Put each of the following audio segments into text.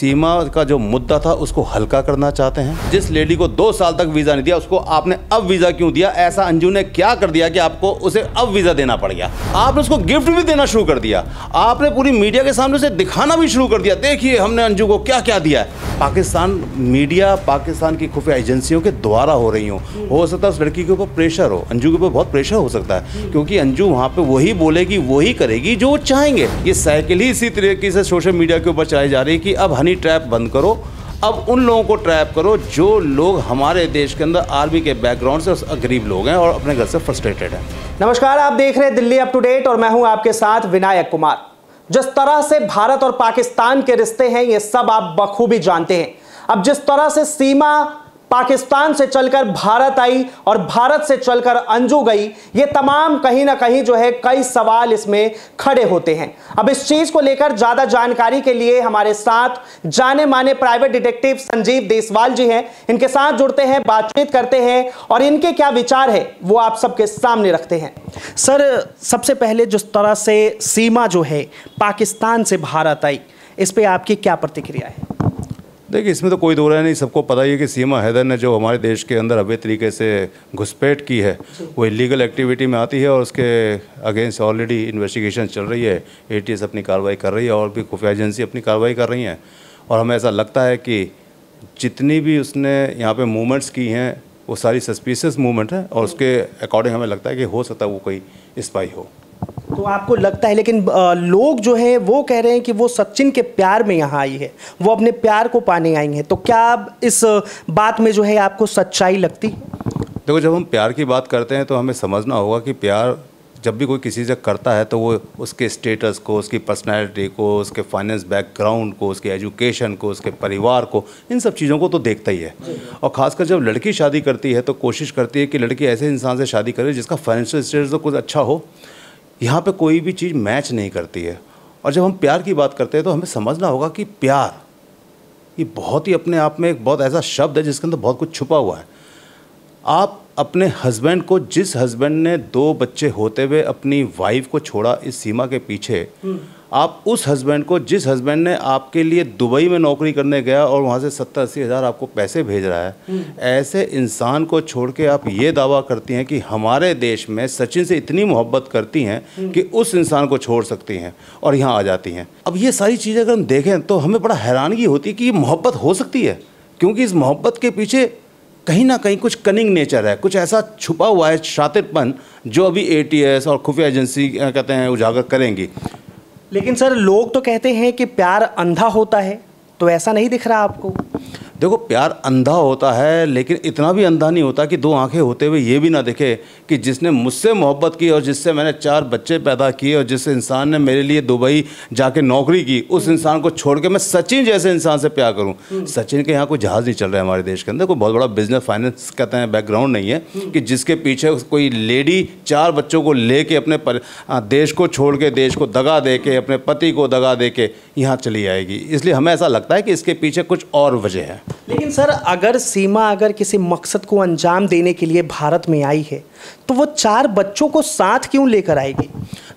सीमा का जो मुद्दा था उसको हल्का करना चाहते हैं जिस लेडी को दो साल तक वीजा नहीं दिया उसको आपने अब वीजा क्यों दिया ऐसा अंजू ने क्या कर दिया कि आपको उसे अब वीजा देना पड़ गया आपने उसको गिफ्ट भी देना शुरू कर दिया आपने पूरी मीडिया के सामने उसे दिखाना भी शुरू कर दिया देखिए हमने अंजू को क्या क्या दिया है पाकिस्तान मीडिया पाकिस्तान की खुफिया एजेंसियों के द्वारा हो रही हो हो सकता है उस लड़की के ऊपर प्रेशर हो अंजू के ऊपर बहुत प्रेशर हो सकता है क्योंकि अंजू वहाँ पे वही बोलेगी वही करेगी जो वो चाहेंगे ये साइकिल ही इसी तरीके से सोशल मीडिया के ऊपर चलाई जा रही है कि अब हनी ट्रैप बंद करो अब उन लोगों को ट्रैप करो जो लोग हमारे देश के अंदर आर्मी के बैकग्राउंड से गरीब लोग हैं और अपने घर से फ्रस्ट्रेटेड हैं नमस्कार आप देख रहे हैं दिल्ली अप टू डेट और मैं हूं आपके साथ विनायक कुमार जिस तरह से भारत और पाकिस्तान के रिश्ते हैं ये सब आप बखूबी जानते हैं अब जिस तरह से सीमा पाकिस्तान से चलकर भारत आई और भारत से चलकर अंजू गई ये तमाम कहीं ना कहीं जो है कई सवाल इसमें खड़े होते हैं अब इस चीज को लेकर ज्यादा जानकारी के लिए हमारे साथ जाने माने प्राइवेट डिटेक्टिव संजीव देसवाल जी हैं इनके साथ जुड़ते हैं बातचीत करते हैं और इनके क्या विचार है वो आप सबके सामने रखते हैं सर सबसे पहले जिस तरह से सीमा जो है पाकिस्तान से भारत आई इस पर आपकी क्या प्रतिक्रिया है देखिए इसमें तो कोई दो राय नहीं सबको पता ही है कि सीमा हैदर ने जो हमारे देश के अंदर अवैध तरीके से घुसपैठ की है वो इलीगल एक्टिविटी में आती है और उसके अगेंस्ट ऑलरेडी इन्वेस्टिगेशन चल रही है एटीएस अपनी कार्रवाई कर रही है और भी खुफिया एजेंसी अपनी कार्रवाई कर रही हैं और हमें ऐसा लगता है कि जितनी भी उसने यहाँ पर मूवमेंट्स की हैं वो सारी सस्पिशियस मूवमेंट है और उसके अकॉर्डिंग हमें लगता है कि हो सकता है वो कोई स्पाई हो तो आपको लगता है लेकिन लोग जो है वो कह रहे हैं कि वो सचिन के प्यार में यहाँ आई है वो अपने प्यार को पाने आई है तो क्या इस बात में जो है आपको सच्चाई लगती देखो जब हम प्यार की बात करते हैं तो हमें समझना होगा कि प्यार जब भी कोई किसी से करता है तो वो उसके स्टेटस को उसकी पर्सनैलिटी को उसके फाइनेंस बैकग्राउंड को उसके एजुकेशन को उसके परिवार को इन सब चीज़ों को तो देखता ही है और ख़ासकर जब लड़की शादी करती है तो कोशिश करती है कि लड़की ऐसे इंसान से शादी करे जिसका फाइनेंशियल स्टेटस तो कुछ अच्छा हो यहाँ पे कोई भी चीज़ मैच नहीं करती है और जब हम प्यार की बात करते हैं तो हमें समझना होगा कि प्यार ये बहुत ही अपने आप में एक बहुत ऐसा शब्द है जिसके अंदर बहुत कुछ छुपा हुआ है आप अपने हस्बैंड को जिस हस्बैंड ने दो बच्चे होते हुए अपनी वाइफ को छोड़ा इस सीमा के पीछे हम्म। आप उस हस्बैंड को जिस हस्बैंड ने आपके लिए दुबई में नौकरी करने गया और वहाँ से सत्तर अस्सी हज़ार आपको पैसे भेज रहा है हम्म। ऐसे इंसान को छोड़ के आप ये दावा करती हैं कि हमारे देश में सचिन से इतनी मोहब्बत करती हैं हम्म। कि उस इंसान को छोड़ सकती हैं और यहाँ आ जाती हैं अब ये सारी चीज़ें अगर हम देखें तो हमें बड़ा हैरानगी होती है कि ये मोहब्बत हो सकती है क्योंकि इस मोहब्बत के पीछे कहीं ना कहीं कुछ कनिंग नेचर है कुछ ऐसा छुपा हुआ है शातिरपन जो अभी एटीएस और खुफिया एजेंसी कहते हैं उजागर करेंगी लेकिन सर लोग तो कहते हैं कि प्यार अंधा होता है तो ऐसा नहीं दिख रहा आपको देखो प्यार अंधा होता है लेकिन इतना भी अंधा नहीं होता कि दो आंखें होते हुए ये भी ना दिखे कि जिसने मुझसे मोहब्बत की और जिससे मैंने चार बच्चे पैदा किए और जिस इंसान ने मेरे लिए दुबई जाके नौकरी की उस इंसान को छोड़ के मैं सचिन जैसे इंसान से प्यार करूँ हम्म। सचिन के यहाँ कोई जहाज़ नहीं चल रहा है हमारे देश के अंदर कोई बहुत बड़ा बिजनेस फाइनेंस कहते हैं बैकग्राउंड नहीं है हम्म। कि जिसके पीछे कोई लेडी चार बच्चों को ले के अपने देश को छोड़ के देश को दगा दे के अपने पति को दगा दे के यहाँ चली आएगी इसलिए हमें ऐसा लगता है कि इसके पीछे कुछ और वजह है लेकिन सर अगर सीमा अगर किसी मकसद को अंजाम देने के लिए भारत में आई है तो वो चार बच्चों को साथ क्यों लेकर आएगी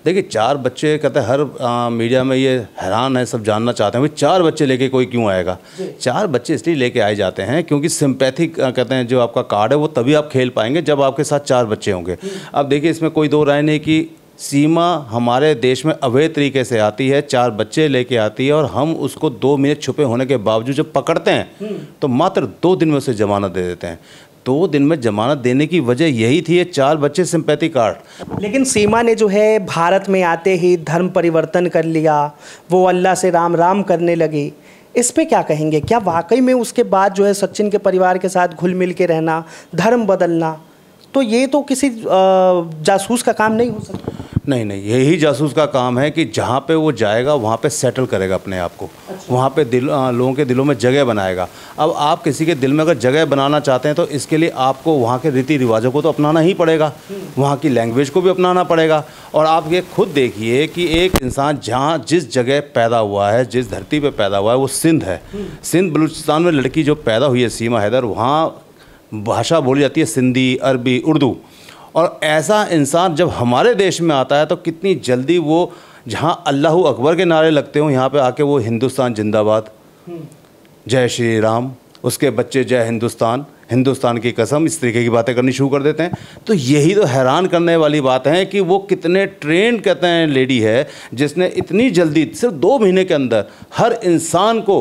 देखिए चार बच्चे कहते हैं हर आ, मीडिया में ये हैरान है सब जानना चाहते हैं भाई चार बच्चे लेके कोई क्यों आएगा चार बच्चे इसलिए लेके आए जाते हैं क्योंकि सिंपैथिक कहते हैं जो आपका कार्ड है वो तभी आप खेल पाएंगे जब आपके साथ चार बच्चे होंगे अब देखिए इसमें कोई दो राय नहीं कि सीमा हमारे देश में अवैध तरीके से आती है चार बच्चे लेके आती है और हम उसको दो मिनट छुपे होने के बावजूद जब पकड़ते हैं हम्म। तो मात्र दो दिन में उसे जमानत दे देते हैं दो दिन में जमानत देने की वजह यही थी ये चार बच्चे सिंपैथी कार्ड लेकिन सीमा ने जो है भारत में आते ही धर्म परिवर्तन कर लिया वो अल्लाह से राम राम करने लगी इस पे क्या कहेंगे क्या वाकई में उसके बाद जो है सचिन के परिवार के साथ घुल मिल के रहना धर्म बदलना तो ये तो किसी जासूस का काम नहीं हो सकता नहीं नहीं यही जासूस का काम है कि जहाँ पे वो जाएगा वहाँ पे सेटल करेगा अपने आप को अच्छा। वहाँ पे दिल लोगों के दिलों में जगह बनाएगा अब आप किसी के दिल में अगर जगह बनाना चाहते हैं तो इसके लिए आपको वहाँ के रीति रिवाजों को तो अपनाना ही पड़ेगा हम्म। वहाँ की लैंग्वेज को भी अपनाना पड़ेगा और आप ये खुद देखिए कि एक इंसान जहाँ जिस जगह पैदा हुआ है जिस धरती पर पैदा हुआ है वो सिंध है हम्म। सिंध बलूचिस्तान में लड़की जो पैदा हुई है सीमा हैदर वहाँ भाषा बोली जाती है सिंधी अरबी उर्दू और ऐसा इंसान जब हमारे देश में आता है तो कितनी जल्दी वो जहाँ अल्लाह अकबर के नारे लगते हों यहाँ पे आके वो हिंदुस्तान जिंदाबाद जय श्री राम उसके बच्चे जय हिंदुस्तान हिंदुस्तान की कसम इस तरीके की बातें करनी शुरू कर देते हैं तो यही तो हैरान करने वाली बात है कि वो कितने ट्रेंड कहते हैं लेडी है जिसने इतनी जल्दी सिर्फ दो महीने के अंदर हर इंसान को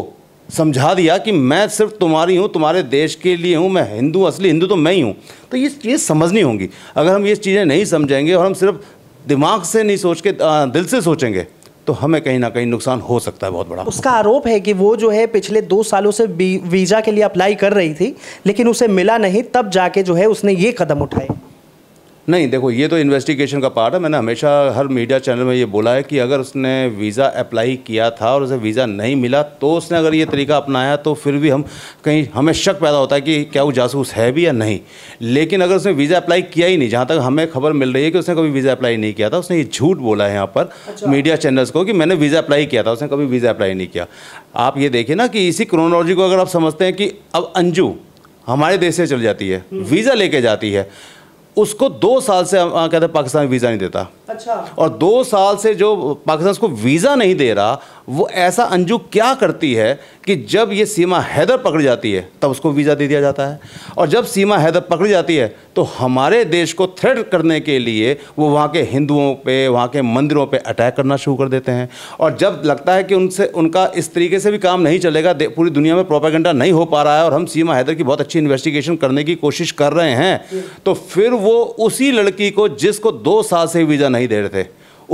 समझा दिया कि मैं सिर्फ तुम्हारी हूँ तुम्हारे देश के लिए हूँ मैं हिंदू असली हिंदू तो मैं ही हूँ तो ये चीज़ समझनी होंगी अगर हम ये चीज़ें नहीं समझेंगे और हम सिर्फ दिमाग से नहीं सोच के दिल से सोचेंगे तो हमें कहीं ना कहीं नुकसान हो सकता है बहुत बड़ा उसका आरोप है कि वो जो है पिछले दो सालों से वीज़ा के लिए अप्लाई कर रही थी लेकिन उसे मिला नहीं तब जाके जो है उसने ये कदम उठाए नहीं देखो ये तो इन्वेस्टिगेशन का पार्ट है मैंने हमेशा हर मीडिया चैनल में ये बोला है कि अगर उसने वीज़ा अप्लाई किया था और उसे वीज़ा नहीं मिला तो उसने अगर ये तरीका अपनाया तो फिर भी हम कहीं हमें शक पैदा होता है कि क्या वो जासूस है भी या नहीं लेकिन अगर उसने वीज़ा अप्लाई किया ही नहीं जहाँ तक हमें खबर मिल रही है कि उसने कभी वीज़ा अप्लाई नहीं किया था उसने ये झूठ बोला है यहाँ पर अच्छा। मीडिया चैनल्स को कि मैंने वीज़ा अप्लाई किया था उसने कभी वीज़ा अप्लाई नहीं किया आप ये देखिए ना कि इसी क्रोनोलॉजी को अगर आप समझते हैं कि अब अंजू हमारे देश से चल जाती है वीज़ा हम्म। लेके जाती है उसको दो साल से कहते पाकिस्तान वीज़ा नहीं देता अच्छा और दो साल से जो पाकिस्तान उसको वीज़ा नहीं दे रहा वो ऐसा अंजू क्या करती है कि जब ये सीमा हैदर पकड़ जाती है तब उसको वीज़ा दे दिया जाता है और जब सीमा हैदर पकड़ जाती है तो हमारे देश को थ्रेड करने के लिए वो वहाँ के हिंदुओं पे वहाँ के मंदिरों पे अटैक करना शुरू कर देते हैं और जब लगता है कि उनसे उनका इस तरीके से भी काम नहीं चलेगा पूरी दुनिया में प्रोपागेंडा नहीं हो पा रहा है और हम सीमा हैदर की बहुत अच्छी इन्वेस्टिगेशन करने की कोशिश कर रहे हैं तो फिर वो उसी लड़की को जिसको दो साल से वीज़ा नहीं दे रहे थे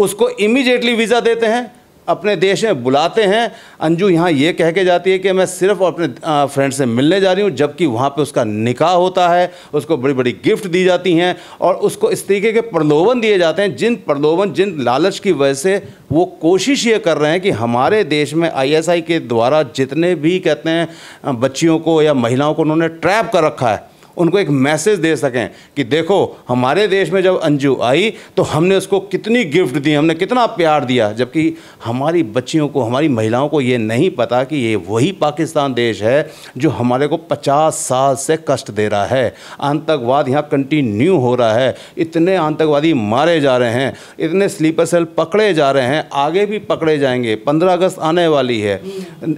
उसको इमीजिएटली वीज़ा देते हैं अपने देश में बुलाते हैं अंजू यहाँ ये कह के जाती है कि मैं सिर्फ अपने फ्रेंड से मिलने जा रही हूँ जबकि वहाँ पे उसका निकाह होता है उसको बड़ी बड़ी गिफ्ट दी जाती हैं और उसको इस तरीके के प्रलोभन दिए जाते हैं जिन प्रलोभन जिन लालच की वजह से वो कोशिश ये कर रहे हैं कि हमारे देश में आई के द्वारा जितने भी कहते हैं बच्चियों को या महिलाओं को उन्होंने ट्रैप कर रखा है उनको एक मैसेज दे सकें कि देखो हमारे देश में जब अंजू आई तो हमने उसको कितनी गिफ्ट दी हमने कितना प्यार दिया जबकि हमारी बच्चियों को हमारी महिलाओं को ये नहीं पता कि ये वही पाकिस्तान देश है जो हमारे को पचास साल से कष्ट दे रहा है आतंकवाद यहाँ कंटिन्यू हो रहा है इतने आतंकवादी मारे जा रहे हैं इतने स्लीपर सेल पकड़े जा रहे हैं आगे भी पकड़े जाएंगे पंद्रह अगस्त आने वाली है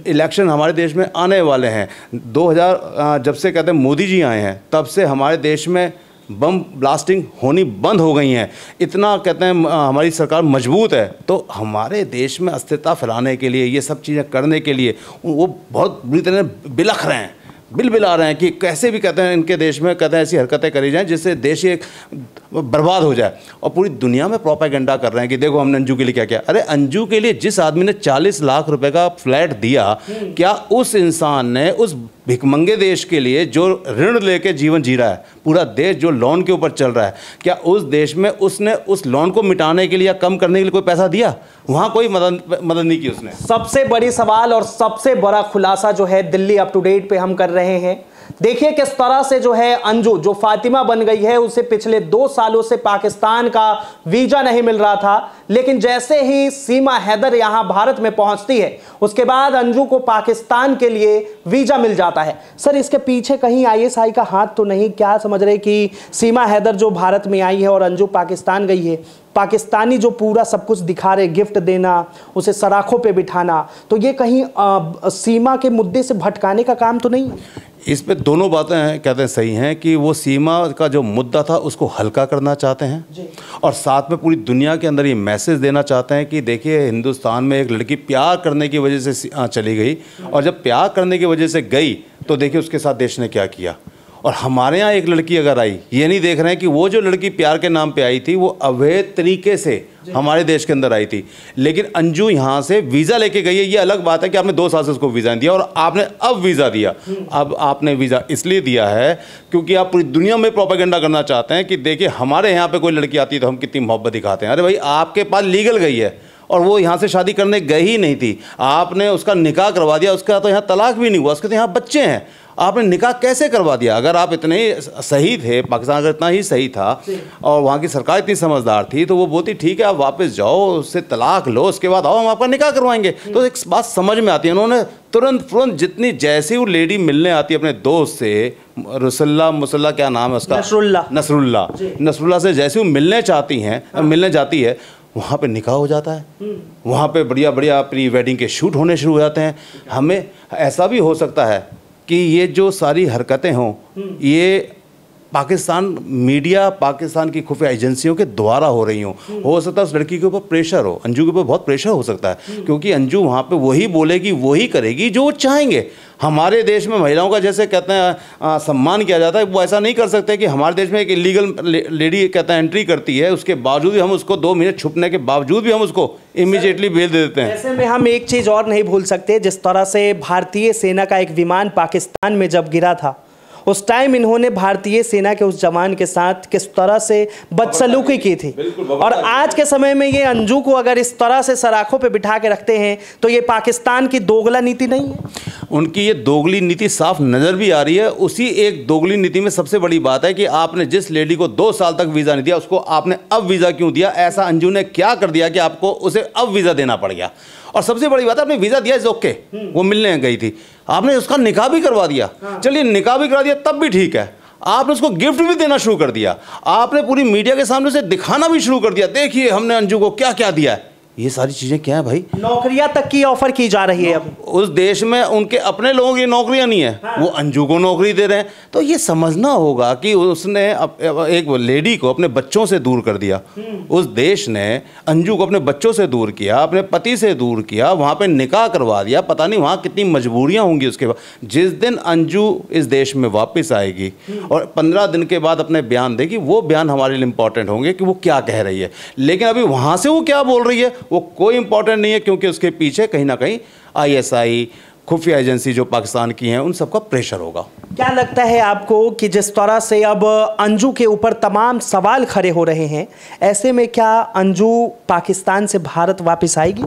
इलेक्शन हम्म। हमारे देश में आने वाले हैं 2000 जब से कहते हैं मोदी जी आए हैं तब से हमारे देश में बम ब्लास्टिंग होनी बंद हो गई हैं इतना कहते हैं हमारी सरकार मजबूत है तो हमारे देश में अस्थिरता फैलाने के लिए ये सब चीज़ें करने के लिए वो बहुत बुरी तरह बिलख रहे हैं बिल बिला रहे हैं कि कैसे भी कहते हैं इनके देश में कहते हैं ऐसी हरकतें करी जाएं जिससे देश एक बर्बाद हो जाए और पूरी दुनिया में प्रोपागेंडा कर रहे हैं कि देखो हमने अंजू के लिए क्या किया अरे अंजू के लिए जिस आदमी ने 40 लाख रुपए का फ्लैट दिया क्या उस इंसान ने उस भिकमंगे देश के लिए जो ऋण लेके जीवन जी रहा है पूरा देश जो लोन के ऊपर चल रहा है क्या उस देश में उसने उस लोन को मिटाने के लिए या कम करने के लिए कोई पैसा दिया वहाँ कोई मदद मदद नहीं की उसने सबसे बड़ी सवाल और सबसे बड़ा खुलासा जो है दिल्ली अप टू डेट पर हम कर रहे हैं देखिए किस तरह से जो है अंजू जो फातिमा बन गई है उसे पिछले दो सालों से पाकिस्तान का वीजा नहीं मिल रहा था लेकिन जैसे ही सीमा हैदर यहां भारत में पहुंचती है उसके बाद अंजू को पाकिस्तान के लिए वीजा मिल जाता है सर इसके पीछे कहीं आईएसआई का हाथ तो नहीं क्या समझ रहे कि सीमा हैदर जो भारत में आई है और अंजू पाकिस्तान गई है पाकिस्तानी जो पूरा सब कुछ दिखा रहे गिफ्ट देना उसे सराखों पे बिठाना तो ये कहीं आ, सीमा के मुद्दे से भटकाने का काम तो नहीं इस पे दोनों बातें हैं कहते हैं सही हैं कि वो सीमा का जो मुद्दा था उसको हल्का करना चाहते हैं और साथ में पूरी दुनिया के अंदर ये मैसेज देना चाहते हैं कि देखिए हिंदुस्तान में एक लड़की प्यार करने की वजह से चली गई और जब प्यार करने की वजह से गई तो देखिए उसके साथ देश ने क्या किया और हमारे यहाँ एक लड़की अगर आई ये नहीं देख रहे हैं कि वो जो लड़की प्यार के नाम पे आई थी वो अवैध तरीके से हमारे देश के अंदर आई थी लेकिन अंजू यहाँ से वीज़ा लेके गई है ये अलग बात है कि आपने दो साल से उसको वीज़ा दिया और आपने अब वीज़ा दिया हम्म। अब आपने वीज़ा इसलिए दिया है क्योंकि आप पूरी दुनिया में प्रोपागेंडा करना चाहते हैं कि देखिए हमारे यहाँ पर कोई लड़की आती है तो हम कितनी मोहब्बत दिखाते हैं अरे भाई आपके पास लीगल गई है और वो यहाँ से शादी करने गई ही नहीं थी आपने उसका निकाह करवा दिया उसका तो यहाँ तलाक भी नहीं हुआ उसके तो यहाँ बच्चे हैं आपने निकाह कैसे करवा दिया अगर आप इतने सही थे पाकिस्तान अगर इतना ही सही था और वहाँ की सरकार इतनी समझदार थी तो वो बोलती ठीक है आप वापस जाओ उससे तलाक लो उसके बाद आओ हम आपका निकाह करवाएंगे तो एक बात समझ में आती है उन्होंने तुरंत तुरंत जितनी जैसी वो लेडी मिलने आती है अपने दोस्त से रसल्ला मुसल्ला क्या नाम है उसका नसरुल्ला नसरुल्ला नसरुल्ला से जैसी वो मिलने चाहती हैं हाँ। मिलने जाती है वहाँ पे निकाह हो जाता है हम्म। वहाँ पे बढ़िया बढ़िया प्री वेडिंग के शूट होने शुरू हो जाते हैं अच्छा। हमें ऐसा भी हो सकता है कि ये जो सारी हरकतें हों हम्म। ये पाकिस्तान मीडिया पाकिस्तान की खुफिया एजेंसियों के द्वारा हो रही हो हो सकता है उस लड़की के ऊपर प्रेशर हो अंजू के ऊपर बहुत प्रेशर हो सकता है क्योंकि अंजू वहाँ पे वही बोलेगी वही करेगी जो वो चाहेंगे हमारे देश में महिलाओं का जैसे कहते हैं सम्मान किया जाता है वो ऐसा नहीं कर सकते कि हमारे देश में एक इलीगल ले, लेडी कहते हैं एंट्री करती है उसके बावजूद भी हम उसको दो महीने छुपने के बावजूद भी हम उसको इमिजिएटली बेल दे देते हैं ऐसे में हम एक चीज़ और नहीं भूल सकते जिस तरह से भारतीय सेना का एक विमान पाकिस्तान में जब गिरा था उस टाइम इन्होंने भारतीय सेना के उस जवान के साथ किस तरह से बदसलूकी की थी और अच्छा। आज के समय में ये अंजू को अगर इस तरह से सराखों पर बिठा के रखते हैं तो ये पाकिस्तान की दोगला नीति नहीं है उनकी ये दोगली नीति साफ नज़र भी आ रही है उसी एक दोगली नीति में सबसे बड़ी बात है कि आपने जिस लेडी को दो साल तक वीज़ा नहीं दिया उसको आपने अब वीज़ा क्यों दिया ऐसा अंजू ने क्या कर दिया कि आपको उसे अब वीज़ा देना पड़ गया और सबसे बड़ी बात है आपने वीज़ा दिया इस ओके हम्म। वो मिलने गई थी आपने उसका निकाह भी करवा दिया हाँ। चलिए निकाह भी करा दिया तब भी ठीक है आपने उसको गिफ्ट भी देना शुरू कर दिया आपने पूरी मीडिया के सामने उसे दिखाना भी शुरू कर दिया देखिए हमने अंजू को क्या क्या दिया है ये सारी चीज़ें क्या है भाई नौकरियां तक की ऑफर की जा रही है अब उस देश में उनके अपने लोगों की नौकरियां नहीं है हाँ। वो अंजू को नौकरी दे रहे हैं तो ये समझना होगा कि उसने अप, एक लेडी को अपने बच्चों से दूर कर दिया हम्म। उस देश ने अंजू को अपने बच्चों से दूर किया अपने पति से दूर किया वहाँ पर निकाह करवा दिया पता नहीं वहाँ कितनी मजबूरियाँ होंगी उसके बाद जिस दिन अंजू इस देश में वापिस आएगी हम्म। और पंद्रह दिन के बाद अपने बयान देगी वो बयान हमारे लिए इंपॉर्टेंट होंगे कि वो क्या कह रही है लेकिन अभी वहाँ से वो क्या बोल रही है वो कोई इंपॉर्टेंट नहीं है क्योंकि उसके पीछे कहीं ना कहीं आईएसआई खुफिया एजेंसी जो पाकिस्तान की हैं उन सबका प्रेशर होगा क्या लगता है आपको कि जिस तरह से अब अंजू के ऊपर तमाम सवाल खड़े हो रहे हैं ऐसे में क्या अंजू पाकिस्तान से भारत वापस आएगी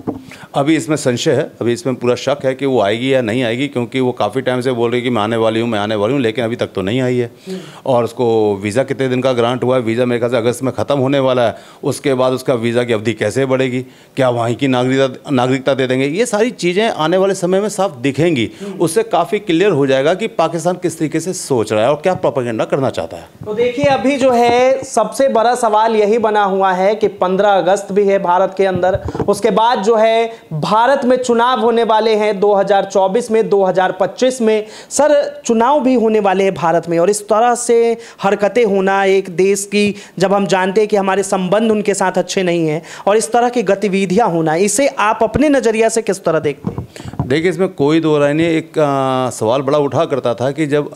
अभी इसमें संशय है अभी इसमें पूरा शक है कि वो आएगी या नहीं आएगी क्योंकि वो काफ़ी टाइम से बोल रही कि मैं आने वाली हूँ मैं आने वाली हूँ लेकिन अभी तक तो नहीं आई है हम्म। और उसको वीज़ा कितने दिन का ग्रांट हुआ है वीज़ा मेरे ख्याल से अगस्त में ख़त्म होने वाला है उसके बाद उसका वीज़ा की अवधि कैसे बढ़ेगी क्या वहीं की नागरिकता नागरिकता दे देंगे ये सारी चीज़ें आने वाले समय में साफ दिखेंगी हम्म। उससे काफ़ी क्लियर हो जाएगा कि पाकिस्तान किस तरीके से सोच रहा है और क्या प्रोपागेंडा करना चाहता है तो देखिए अभी जो है सबसे बड़ा सवाल यही बना हुआ है कि पंद्रह अगस्त भी है भारत के अंदर उसके बाद जो है भारत में चुनाव होने वाले हैं 2024 में 2025 में सर चुनाव भी होने वाले हैं भारत में और इस तरह से हरकतें होना एक देश की जब हम जानते हैं कि हमारे संबंध उनके साथ अच्छे नहीं हैं और इस तरह की गतिविधियाँ होना इसे आप अपने नज़रिया से किस तरह देखते हैं देखिए इसमें कोई दो राय नहीं एक आ, सवाल बड़ा उठा करता था कि जब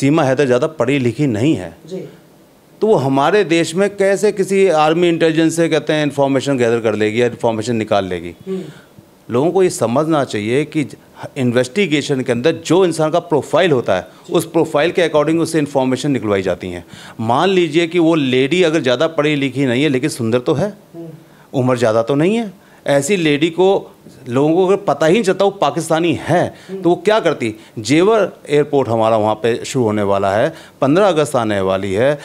सीमा हैदर ज़्यादा पढ़ी लिखी नहीं है जी तो वो हमारे देश में कैसे किसी आर्मी इंटेलिजेंस से कहते हैं इन्फॉर्मेशन गैदर कर लेगी या इन्फॉर्मेशन निकाल लेगी हम्म। लोगों को ये समझना चाहिए कि इन्वेस्टिगेशन के अंदर जो इंसान का प्रोफाइल होता है उस प्रोफाइल के अकॉर्डिंग उससे इन्फॉर्मेशन निकलवाई जाती हैं मान लीजिए कि वो लेडी अगर ज़्यादा पढ़ी लिखी नहीं है लेकिन सुंदर तो है हम्म। उम्र ज़्यादा तो नहीं है ऐसी लेडी को लोगों को अगर पता ही नहीं चलता वो पाकिस्तानी है हम्म। तो वो क्या करती जेवर एयरपोर्ट हमारा वहाँ पे शुरू होने वाला है पंद्रह अगस्त आने वाली है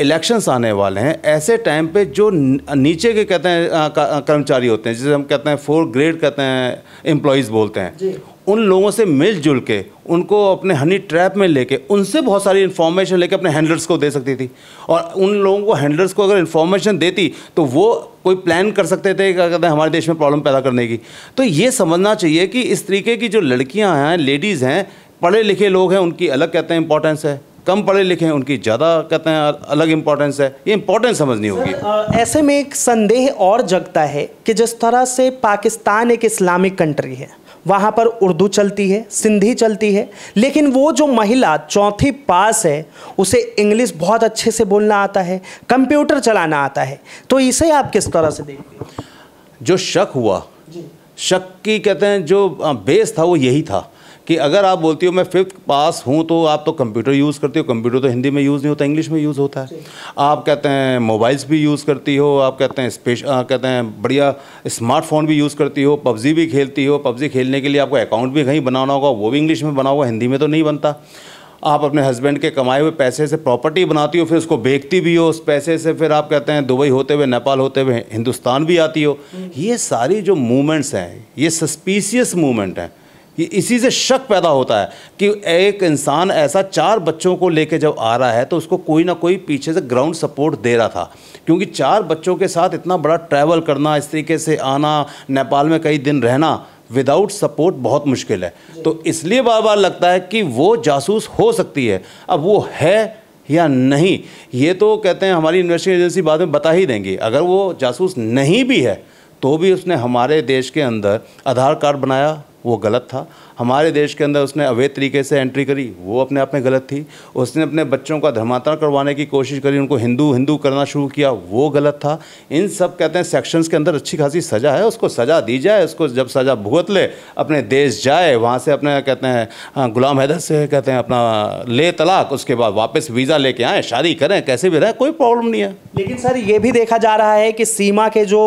इलेक्शंस आने वाले हैं ऐसे टाइम पे जो नीचे के कहते हैं कर्मचारी होते हैं जिसे हम कहते हैं फोर ग्रेड कहते हैं एम्प्लॉयज़ बोलते हैं उन लोगों से मिलजुल के उनको अपने हनी ट्रैप में लेके उनसे बहुत सारी इन्फॉर्मेशन लेके अपने हैंडलर्स को दे सकती थी और उन लोगों को हैंडलर्स को अगर इन्फॉर्मेशन देती तो वो कोई प्लान कर सकते थे क्या कहते हैं हमारे देश में प्रॉब्लम पैदा करने की तो ये समझना चाहिए कि इस तरीके की जो लड़कियाँ हैं लेडीज़ हैं पढ़े लिखे लोग हैं उनकी अलग कहते हैं इंपॉर्टेंस है कम पढ़े लिखे हैं उनकी ज़्यादा कहते हैं अलग इम्पोर्टेंस है ये इम्पोर्टेंस समझनी होगी ऐसे में एक संदेह और जगता है कि जिस तरह से पाकिस्तान एक इस्लामिक कंट्री है वहाँ पर उर्दू चलती है सिंधी चलती है लेकिन वो जो महिला चौथी पास है उसे इंग्लिश बहुत अच्छे से बोलना आता है कंप्यूटर चलाना आता है तो इसे आप किस तरह से देखते हैं जो शक हुआ शक की कहते हैं जो बेस था वो यही था कि अगर आप बोलती हो मैं फिफ्थ पास हूँ तो आप तो कंप्यूटर यूज़ करती हो कंप्यूटर तो हिंदी में यूज़ नहीं होता इंग्लिश में यूज़ होता है आप कहते हैं मोबाइल्स भी यूज़ करती हो आप कहते हैं स्पेश कहते हैं बढ़िया स्मार्टफोन भी यूज़ करती हो पबजी भी खेलती हो पबजी खेलने के लिए आपको अकाउंट भी कहीं बनाना होगा वो भी इंग्लिश में बना होगा हिंदी में तो नहीं बनता आप अपने हस्बैंड के कमाए हुए पैसे से प्रॉपर्टी बनाती हो फिर उसको बेचती भी हो उस पैसे से फिर आप कहते हैं दुबई होते हुए नेपाल होते हुए हिंदुस्तान भी आती हो हम्म। ये सारी जो मूवमेंट्स हैं ये सस्पीशियस मूवमेंट हैं ये इसी से शक पैदा होता है कि एक इंसान ऐसा चार बच्चों को लेकर जब आ रहा है तो उसको कोई ना कोई पीछे से ग्राउंड सपोर्ट दे रहा था क्योंकि चार बच्चों के साथ इतना बड़ा ट्रैवल करना इस तरीके से आना नेपाल में कई दिन रहना विदाउट सपोर्ट बहुत मुश्किल है तो इसलिए बार बार लगता है कि वो जासूस हो सकती है अब वो है या नहीं ये तो कहते हैं हमारी इन्वेस्टिंग एजेंसी बाद में बता ही देंगी अगर वो जासूस नहीं भी है तो भी उसने हमारे देश के अंदर आधार कार्ड बनाया वो गलत था हमारे देश के अंदर उसने अवैध तरीके से एंट्री करी वो अपने आप में गलत थी उसने अपने बच्चों का धर्मांतरण करवाने की कोशिश करी उनको हिंदू हिंदू करना शुरू किया वो गलत था इन सब कहते हैं सेक्शंस के अंदर अच्छी खासी सज़ा है उसको सज़ा दी जाए उसको जब सज़ा भुगत ले अपने देश जाए वहाँ से अपने कहते हैं गुलाम हैदर से कहते हैं अपना ले तलाक उसके बाद वापस वीज़ा लेके आएँ शादी करें कैसे भी रहें कोई प्रॉब्लम नहीं है लेकिन सर ये भी देखा जा रहा है कि सीमा के जो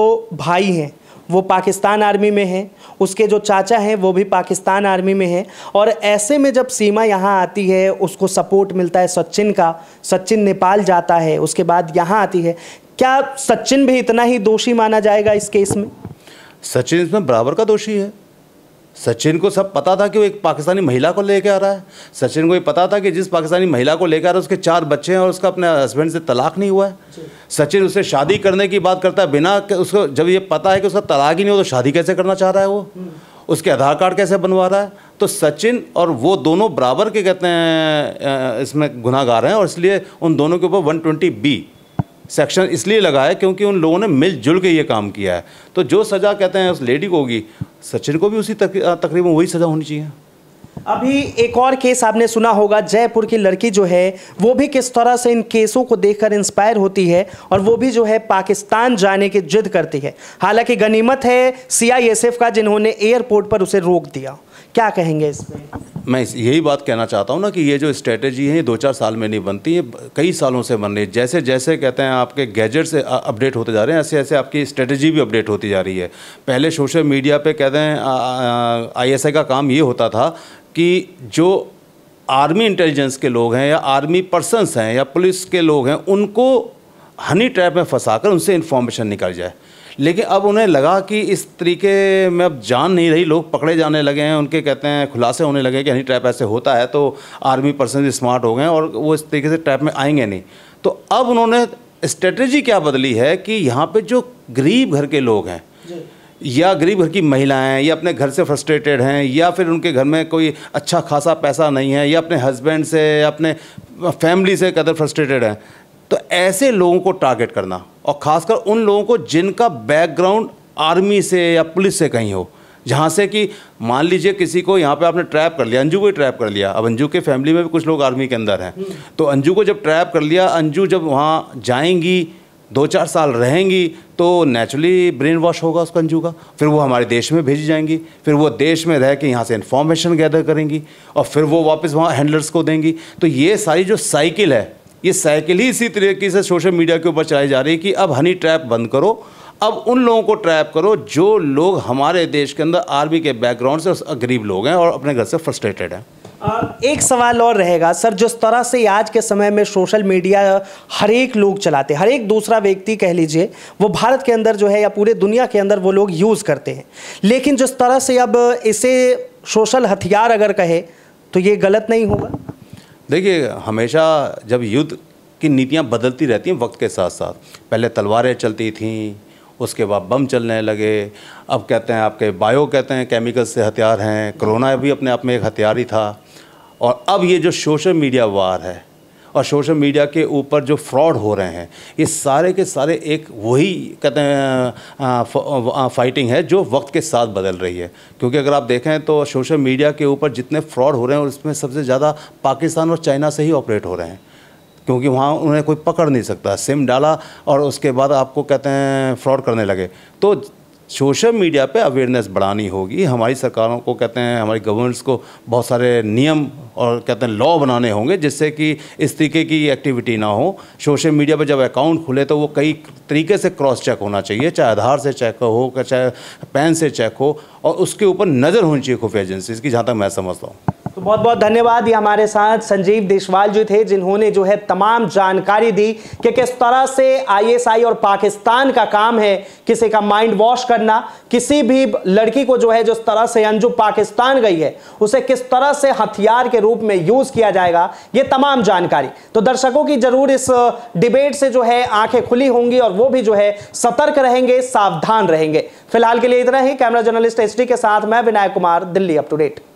भाई हैं वो पाकिस्तान आर्मी में हैं उसके जो चाचा हैं वो भी पाकिस्तान आर्मी में हैं और ऐसे में जब सीमा यहाँ आती है उसको सपोर्ट मिलता है सचिन का सचिन नेपाल जाता है उसके बाद यहाँ आती है क्या सचिन भी इतना ही दोषी माना जाएगा इस केस में सचिन इसमें बराबर का दोषी है सचिन को सब पता था कि वो एक पाकिस्तानी महिला को लेकर आ रहा है सचिन को ये पता था कि जिस पाकिस्तानी महिला को लेकर आ रहा है उसके चार बच्चे हैं और उसका अपने हस्बैंड से तलाक नहीं हुआ है सचिन उससे शादी करने की बात करता है बिना उसको जब ये पता है कि उसका तलाक ही नहीं हो तो शादी कैसे करना चाह रहा है वो हम्म। उसके आधार कार्ड कैसे बनवा रहा है तो सचिन और वो दोनों बराबर के कहते हैं इसमें गुनाहगार हैं और इसलिए उन दोनों के ऊपर वन बी सेक्शन इसलिए लगा है क्योंकि उन लोगों ने मिलजुल के ये काम किया है तो जो सज़ा कहते हैं उस लेडी को होगी सचिन को भी उसी तक, तकरीबन वही सज़ा होनी चाहिए अभी एक और केस आपने सुना होगा जयपुर की लड़की जो है वो भी किस तरह से इन केसों को देखकर इंस्पायर होती है और वो भी जो है पाकिस्तान जाने की जिद करती है हालांकि गनीमत है सीआईएसएफ का जिन्होंने एयरपोर्ट पर उसे रोक दिया क्या कहेंगे इस पर मैं यही बात कहना चाहता हूँ ना कि ये जो स्ट्रेटेजी है ये दो चार साल में नहीं बनती है कई सालों से बन रही है जैसे जैसे कहते हैं आपके गैजेट से अपडेट होते जा रहे हैं ऐसे ऐसे आपकी स्ट्रेटेजी भी अपडेट होती जा रही है पहले सोशल मीडिया पे कहते हैं आईएसआई का काम ये होता था कि जो आर्मी इंटेलिजेंस के लोग हैं या आर्मी पर्सनस हैं या पुलिस के लोग हैं उनको हनी ट्रैप में फंसा उनसे इन्फॉर्मेशन निकल जाए लेकिन अब उन्हें लगा कि इस तरीके में अब जान नहीं रही लोग पकड़े जाने लगे हैं उनके कहते हैं खुलासे होने लगे कि हनी ट्रैप ऐसे होता है तो आर्मी पर्सन स्मार्ट हो गए और वो इस तरीके से ट्रैप में आएंगे नहीं तो अब उन्होंने स्ट्रेटजी क्या बदली है कि यहाँ पे जो गरीब घर के लोग हैं या गरीब घर की महिलाएं या अपने घर से फ्रस्ट्रेटेड हैं या फिर उनके घर में कोई अच्छा खासा पैसा नहीं है या अपने हस्बैंड से या अपने फैमिली से कदर फ्रस्ट्रेटेड हैं तो ऐसे लोगों को टारगेट करना और ख़ासकर उन लोगों को जिनका बैकग्राउंड आर्मी से या पुलिस से कहीं हो जहाँ से कि मान लीजिए किसी को यहाँ पे आपने ट्रैप कर लिया अंजू को ही ट्रैप कर लिया अब अंजू के फैमिली में भी कुछ लोग आर्मी के अंदर हैं तो अंजू को जब ट्रैप कर लिया अंजू जब वहाँ जाएंगी दो चार साल रहेंगी तो नेचुरली ब्रेन वॉश होगा उसका अंजू का फिर वो हमारे देश में भेजी जाएंगी फिर वो देश में रह के यहाँ से इन्फॉर्मेशन गैदर करेंगी और फिर वो वापस वहाँ हैंडलर्स को देंगी तो ये सारी जो साइकिल है ये साइकिल ही इसी तरीके से सोशल मीडिया के ऊपर चलाई जा रही है कि अब हनी ट्रैप बंद करो अब उन लोगों को ट्रैप करो जो लोग हमारे देश के अंदर आर्मी के बैकग्राउंड से गरीब लोग हैं और अपने घर से फ्रस्ट्रेटेड हैं एक सवाल और रहेगा सर जिस तरह से आज के समय में सोशल मीडिया हर एक लोग चलाते हर एक दूसरा व्यक्ति कह लीजिए वो भारत के अंदर जो है या पूरे दुनिया के अंदर वो लोग यूज़ करते हैं लेकिन जिस तरह से अब इसे सोशल हथियार अगर कहे तो ये गलत नहीं होगा देखिए हमेशा जब युद्ध की नीतियाँ बदलती रहती हैं वक्त के साथ साथ पहले तलवारें चलती थीं उसके बाद बम चलने लगे अब कहते हैं आपके बायो कहते हैं केमिकल से हथियार हैं कोरोना भी अपने आप में एक हथियार ही था और अब ये जो सोशल मीडिया वार है और सोशल मीडिया के ऊपर जो फ्रॉड हो रहे हैं ये सारे के सारे एक वही कहते हैं फाइटिंग है जो वक्त के साथ बदल रही है क्योंकि अगर आप देखें तो सोशल मीडिया के ऊपर जितने फ्रॉड हो रहे हैं और उसमें सबसे ज़्यादा पाकिस्तान और चाइना से ही ऑपरेट हो रहे हैं क्योंकि वहाँ उन्हें कोई पकड़ नहीं सकता सिम डाला और उसके बाद आपको कहते हैं फ्रॉड करने लगे तो सोशल मीडिया पे अवेयरनेस बढ़ानी होगी हमारी सरकारों को कहते हैं हमारी गवर्नमेंट्स को बहुत सारे नियम और कहते हैं लॉ बनाने होंगे जिससे कि इस तरीके की एक्टिविटी ना हो सोशल मीडिया पर जब अकाउंट खुले तो वो कई तरीके से क्रॉस चेक होना चाहिए चाहे आधार से चेक हो चाहे पैन से चेक हो और उसके ऊपर नज़र होनी चाहिए खुफिया एजेंसीज की जहाँ तक मैं समझता हूँ तो बहुत बहुत धन्यवाद ये हमारे साथ संजीव देशवाल जी थे जिन्होंने जो है तमाम जानकारी दी कि किस तरह से आईएसआई और पाकिस्तान का काम है किसी का माइंड वॉश करना किसी भी लड़की को जो है जिस तरह से अंजू पाकिस्तान गई है उसे किस तरह से हथियार के रूप में यूज किया जाएगा ये तमाम जानकारी तो दर्शकों की जरूर इस डिबेट से जो है आंखें खुली होंगी और वो भी जो है सतर्क रहेंगे सावधान रहेंगे फिलहाल के लिए इतना ही कैमरा जर्नलिस्ट एस के साथ मैं Vinayak Kumar Delhi up to date